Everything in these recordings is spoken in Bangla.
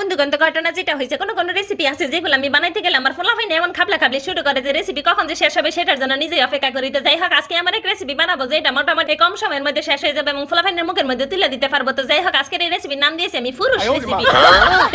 বন্ধুগণ তো ঘটনা যেটা হয়েছে কোনো কোনো রেসিপি আছে যেগুলো আমি বানাইতে গেলে আমার ফলাফল না এমন খাবলা খাবলি শুরু করে যে রেসিপি কখন যে শেষ হবে সেটার জন্য নিজেই অপেক্ষা করি তো যাই হোক আজকে আমার এক রেসিপি বানাবো যেটা মোটামুটি কম সময়ের মধ্যে শেষ হয়ে যাবে এবং ফলাফাইনের মুখের মধ্যে তুলে দিতে পারবো তো যাই হোক আজকের এই রেসিপির নাম দিয়েছি আমি পুরুষ রেসিপি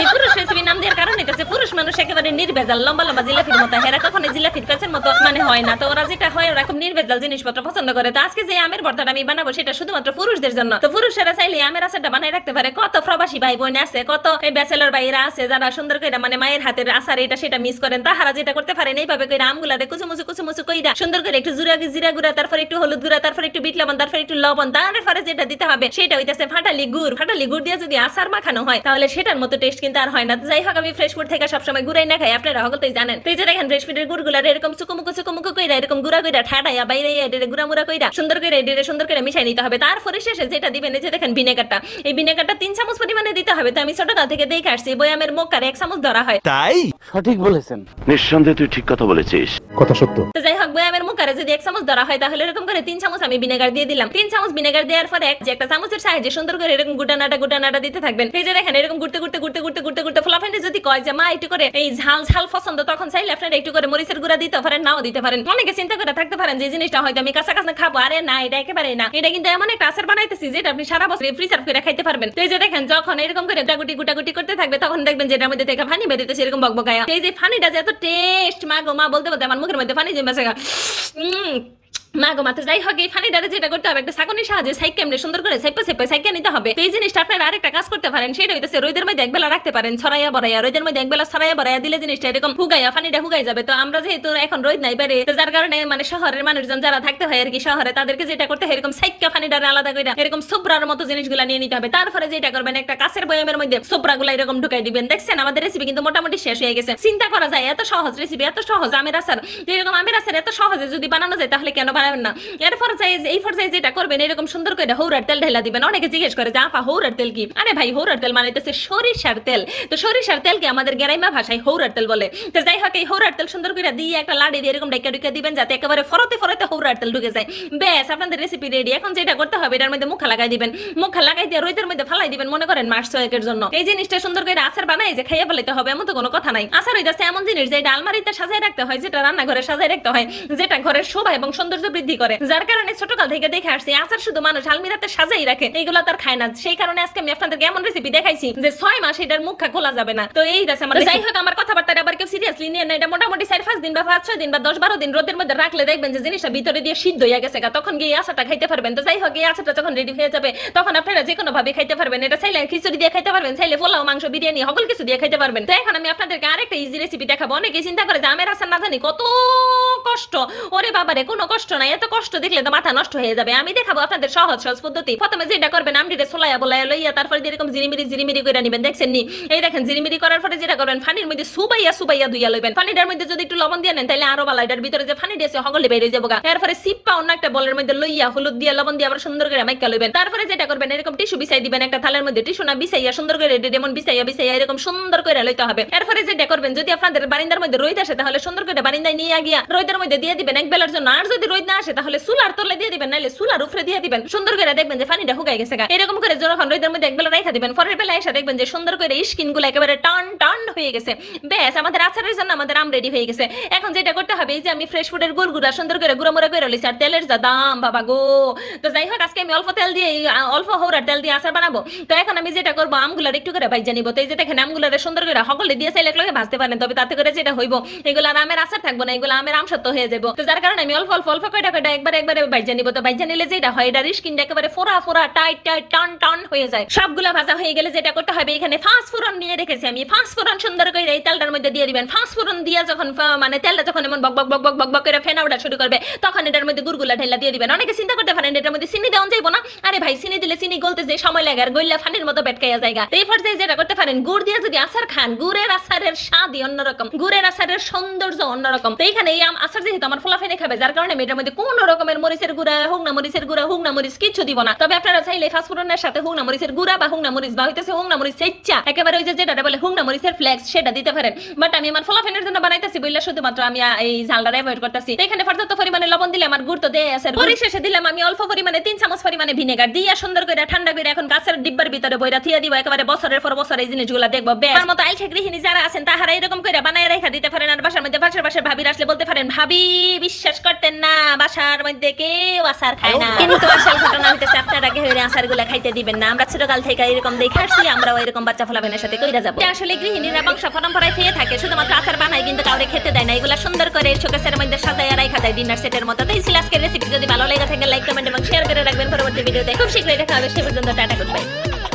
এই পুরুষ রেসিপি নাম দেওয়ার কারণে কাছে পুরুষ মানুষ একেবারে নির্ভেজাল লম্বা লম্বা জিলাফির মতো হেরা কখনো জিলাফির কাছের মতো মানে হয় না তো ওরা যেটা হয় ওরা খুব নির্ভেজাল জিনিসপত্র পছন্দ করে তো আজকে যে আমের ভর্তাটা আমি বানাবো সেটা শুধুমাত্র পুরুষদের জন্য তো পুরুষেরা চাইলে আমের আচারটা বানাই রাখতে পারে কত প্রবাসী ভাই বোন আছে কত এই ব্যাচেলর ভাইরা আছে যারা সুন্দর কইরা মানে মায়ের হাতের আসার এটা সেটা মিস করেন তাহারা যেটা করতে পারেন এইভাবে কইরা আমগুলা দেখো আমগুলাতে কুচুমুচু কুচুমুচু কইরা সুন্দর করে একটু জুরা জিরা গুঁড়া তারপর একটু হলুদ গুঁড়া তারপর একটু বিট লবণ তারপর একটু লবণ তারপরে যেটা দিতে হবে সেটা হইতাছে ফাটালি গুড় ফাটালি গুড় দিয়ে যদি আসার মাখানো হয় তাহলে সেটার মতো টেস্ট কিন্তু আর হয় না যাই হোক আমি ফ্রেশ ফুড থেকে সবসময় গুড়াই না খাই আপনারা হকলতেই জানেন ফ্রিজে দেখেন ফ্রেশ ফুডের গুড়গুলার এরকম চুকুমুকু চুকুমুকু কইরা এরকম গুড়া কইরা ঠাডাইয়া বাইরে এটা গুড়া মুড়া কইরা সুন্দর করে এটা সুন্দর করে মিশাই নিতে হবে তারপরে শেষে যেটা দিবেন এই যে দেখেন ভিনেগারটা এই ভিনেগারটা তিন চামচ পরিমাণে দিতে হবে তো আমি ছোটকাল থেকে দেখে আসছি এক চামচ ধরা হয় তাই সঠিক বলেছেন নিঃসন্দেহে তুই ঠিক কথা বলেছিস কথা সত্য তো যাই হোক বয়ামের যদি এক চামচ ধরা হয় তাহলে এরকম করে তিন চামচ আমি ভিনেগার দিয়ে দিলাম তিন চামচ ভিনেগার দেওয়ার পরে যে একটা চামচের সাহায্যে সুন্দর করে এরকম গুটানাটা গুটানাটা দিতে থাকবেন এই যে দেখেন এরকম ঘুরতে ঘুরতে ঘুরতে ঘুরতে ঘুরতে ঘুরতে যদি কয় যে মা একটু করে এই ঝাল ঝাল পছন্দ তখন চাইলে আপনারা একটু করে মরিচের গুঁড়া দিতে পারেন নাও দিতে পারেন অনেকে চিন্তা করে থাকতে পারেন যে জিনিসটা হয়তো আমি কাঁচা কাঁচা খাবো আরে না এটা একেবারে না এটা কিন্তু এমন একটা আচার বানাইতেছি যেটা আপনি সারা বছর করে খাইতে পারবেন এই যে দেখেন যখন এরকম করে গুটাগুটি গুটাগুটি করতে থাকবেন খাবে তখন দেখবেন যেটার মধ্যে থেকে ফানি বেঁধে সেরকম বকবকায় এই যে ফানিটা যে এত টেস্ট মা গো মা বলতে বলতে আমার মুখের মধ্যে ফানি জমে গা মাগো গো মাথা যাই হোক এই ফানিটারে যেটা করতে হবে একটা সাকনের সাহায্যে সাইকে এমনি সুন্দর করে সাইপে সাইপে সাইকে নিতে হবে এই জিনিসটা আপনারা আরেকটা কাজ করতে পারেন সেটা হইতেছে রোদের মধ্যে একবেলা রাখতে পারেন ছড়াইয়া বড়াইয়া রোদের মধ্যে একবেলা ছড়াইয়া বড়াইয়া দিলে জিনিসটা এরকম হুগাইয়া ফানিটা হুগাই যাবে তো আমরা যেহেতু এখন রোদ নাই বাইরে যার কারণে মানে শহরের মানুষজন যারা থাকতে হয় আর কি শহরে তাদেরকে যেটা করতে হয় এরকম সাইকা ফানিটারে আলাদা করে এরকম সোপরার মতো জিনিসগুলো নিয়ে নিতে হবে তারপরে যেটা করবেন একটা কাছের বয়ামের মধ্যে সোপরাগুলো এরকম ঢুকাই দিবেন দেখছেন আমাদের রেসিপি কিন্তু মোটামুটি শেষ হয়ে গেছে চিন্তা করা যায় এত সহজ রেসিপি এত সহজ আমের আসার এরকম আমের আসার এত সহজে যদি বানানো যায় তাহলে কেন বানাবেন না এর ফর সাইজ এই ফর সাইজ এটা করবেন এরকম সুন্দর করে হৌরার তেল ঢেলা দিবেন অনেকে জিজ্ঞেস করে যে আপা হৌরার তেল কি আরে ভাই হৌরার তেল মানে এটা সরিষার তেল তো সরিষার তেলকে আমাদের গেরাইমা ভাষায় হৌরার তেল বলে তো যাই হোক এই হৌরার তেল সুন্দর করে দিয়ে একটা লাড়ি দিয়ে এরকম ডেকে ঢুকে দিবেন যাতে একেবারে ফরতে ফরতে হৌরার তেল ঢুকে যায় ব্যাস আপনাদের রেসিপি রেডি এখন যেটা করতে হবে এটার মধ্যে মুখা লাগাই দিবেন মুখা লাগাই দিয়ে রোদের মধ্যে ফালাই দিবেন মনে করেন মাস ছয়েকের জন্য এই জিনিসটা সুন্দর করে আচার বানাই যে খাইয়ে ফেলাইতে হবে এমন তো কোনো কথা নাই আচার হইতেছে এমন জিনিস যে এটা আলমারিতে সাজায় রাখতে হয় যেটা রান্নাঘরে সাজায় রাখতে হয় যেটা ঘরের শোভা এবং সৌন্দর্য বৃদ্ধি করে যার কারণে ছোটকাল থেকে দেখে আসছি আচার শুধু মানুষ আলমিরাতে সাজাই রাখে এইগুলো তার খায় না সেই কারণে আজকে আমি আপনাদেরকে এমন রেসিপি দেখাইছি যে ছয় মাস এটার মুখা খোলা যাবে না তো এই গেছে আমার যাই হোক আমার কথাবার্তা আবার কেউ সিরিয়াসলি নিয়ে না এটা মোটামুটি চার পাঁচ দিন বা পাঁচ ছয় দিন বা দশ বারো দিন রোদের মধ্যে রাখলে দেখবেন যে জিনিসটা ভিতরে দিয়ে সিদ্ধ হয়ে গেছে তখন গিয়ে আচাটা খাইতে পারবেন তো যাই হোক এই আচাটা যখন রেডি হয়ে যাবে তখন আপনারা যে কোনো ভাবে খাইতে পারবেন এটা চাইলে খিচুড়ি দিয়ে খাইতে পারবেন চাইলে পোলাও মাংস বিরিয়ানি সকল কিছু দিয়ে খাইতে পারবেন তো এখন আমি আপনাদেরকে আরেকটা ইজি রেসিপি দেখাবো অনেকে চিন্তা করে যে আমের আচার না জানি কত কষ্ট ওরে বাবারে কোনো কষ্ট নাই এত কষ্ট দেখলে তো মাথা নষ্ট হয়ে যাবে আমি দেখাবো আপনাদের সহজ সহজ পদ্ধতি প্রথমে যেটা করবেন আমি সোলাইয়া বলাইয়া লইয়া তারপরে যেরকম জিরিমিরি জিরিমিরি করে নিবেন দেখছেন নি এই দেখেন জিরিমিরি করার পরে যেটা করবেন ফানির মধ্যে সুবাইয়া সুবাইয়া দুইয়া লইবেন ফানিটার মধ্যে যদি একটু লবণ দিয়ে নেন তাহলে আরো ভালো এটার ভিতরে যে ফানি দিয়েছে হগলে বেরিয়ে যাবো গা এরপরে সিপ্পা অন্য একটা বলের মধ্যে লইয়া হলুদ দিয়ে লবণ দিয়ে আবার সুন্দর করে মাইকা লইবেন তারপরে যেটা করবেন এরকম টিসু বিছাই দিবেন একটা থালের মধ্যে টিসু না বিছাইয়া সুন্দর করে রেডি যেমন বিছাইয়া বিছাইয়া এরকম সুন্দর করে লইতে হবে এরপরে যেটা করবেন যদি আপনাদের বারিন্দার মধ্যে রোহিত আসে তাহলে সুন্দর করে বারিন্দায় নিয়ে গিয়া রোহিতের মধ্যে দিয়ে দিবেন এক বেলার জন্য আর যদি রোদ না আসে তাহলে সুলার তলে দিয়ে দিবেন নাহলে সুলার উপরে দিয়ে দিবেন সুন্দর করে দেখবেন যে পানিটা হুকাই গেছে এরকম করে যখন রোদের মধ্যে এক বেলা রেখা দিবেন পরের বেলা এসে দেখবেন যে সুন্দর করে স্কিন গুলো একেবারে টান হয়ে গেছে ব্যাস আমাদের আচারের জন্য আমাদের আম রেডি হয়ে গেছে এখন যেটা করতে হবে এই যে আমি ফ্রেশ ফুডের গোল গুড়া সুন্দর করে গুড়ামুড়া করে লিছি আর তেলের যা দাম বাবা গো তো যাই হোক আজকে আমি অল্প তেল দিয়ে অল্প হৌরার তেল দিয়ে আচার বানাবো তো এখন আমি যেটা করবো আমগুলার একটু করে ভাইজা নিবো তো এই যে দেখেন আমগুলার সুন্দর করে সকলে দিয়ে চাইলে একলাকে ভাজতে পারেন তবে তাতে করে যেটা হইব এগুলো আর আমের আচার থাকবো না এগুলো আমের আম সত্য হয়ে যাবো তো যার কারণে আমি অল্প অল্প অল্প কয়টা কয়টা একবার একবার ভাইজা নিবো তো ভাইজা নিলে যেটা হয় এটা রিস কিন্তু একেবারে ফোরা ফোরা টাইট টাইট টান টান হয়ে যায় সবগুলো ভাজা হয়ে গেলে যেটা করতে হবে এখানে ফাঁস ফোরন নিয়ে রেখেছি আমি ফাঁস ফোরন সুন্দর করে এই তেলটার মধ্যে দিয়ে দিবেন ফাঁসফোড়ন দিয়ে যখন মানে তেলটা যখন এমন বক বক বক বক বক বক করে ফেনা ওঠা শুরু করবে তখন এটার মধ্যে গুড়গুলা ঢেলা দিয়ে দিবেন অনেকে চিন্তা করতে পারেন এটার মধ্যে চিনি দেওয়া যাইব না আরে ভাই চিনি দিলে চিনি গলতে যে সময় লাগে আর গইল্লা ফানির মতো বেটকাইয়া জায়গা তো এই পর্যায়ে যেটা করতে পারেন গুড় দিয়ে যদি আসার খান গুড়ের আসারের স্বাদই অন্যরকম গুড়ের আসারের সৌন্দর্য অন্যরকম তো এখানে এই আম আচার যেহেতু আমার ফলাফেনে খাবে যার কারণে আমি এটার মধ্যে কোন রকমের মরিচের গুড়া হোক না মরিচের গুড়া হোক না মরিচ কিছু দিব না তবে আপনারা চাইলে ফাঁসফোড়নের সাথে হোক না মরিচের গুড়া বা হোক না মরিচ বা হইতেছে হোক না মরিচ চেচ্চা একেবারে ওই যে যেটা বলে হোক না মরিচের ফ্লেক নেক্সট সেটা দিতে পারেন বাট আমি আমার ফলাফেনের জন্য বানাইতেছি বললে শুধুমাত্র আমি এই ঝালটা অ্যাভয়েড করতেছি এখানে পর্যাপ্ত পরিমাণে লবণ দিলে আমার গুড় তো দেয় আছে পরিশেষে দিলাম আমি অল্প পরিমাণে তিন চামচ পরিমাণে ভিনেগার দিয়ে সুন্দর করে ঠান্ডা করে এখন গাছের ডিব্বার ভিতরে বইরা থিয়ে দিব একেবারে বছরের পর বছর এই জিনিসগুলো দেখবো আমার মতো আইসে গৃহিণী যারা আছেন তাহারা এরকম করে বানায় রেখা দিতে পারেন আর বাসার মধ্যে বাসার বাসার ভাবির আসলে বলতে পারেন ভাবি বিশ্বাস করতেন না বাসার মধ্যে কেউ আসার খায় না কিন্তু আসল ঘটনা হইতেছে আপনারা গৃহিণী আসার গুলা খাইতে দিবেন না আমরা ছোটকাল থেকে এরকম দেখে আসছি আমরা এরকম বাচ্চা ফলাবেনের সাথে কইরা যাবো আসলে গৃহিণীরা বংশ পরম্পরায় খেয়ে থাকে শুধুমাত্র আচার বানাই কিন্তু কাউরে খেতে দেয় না এগুলা সুন্দর করে শোকেসের মধ্যে সাজায় রাইখা দেয় ডিনার সেটের মতো তাই ছিল রেসিপি যদি ভালো লেগে থাকে লাইক কমেন্ট এবং শেয়ার করে রাখবেন পরবর্তী ভিডিওতে খুব শীঘ্রই দেখা হবে সে পর্যন্ত টাটা গুড বাই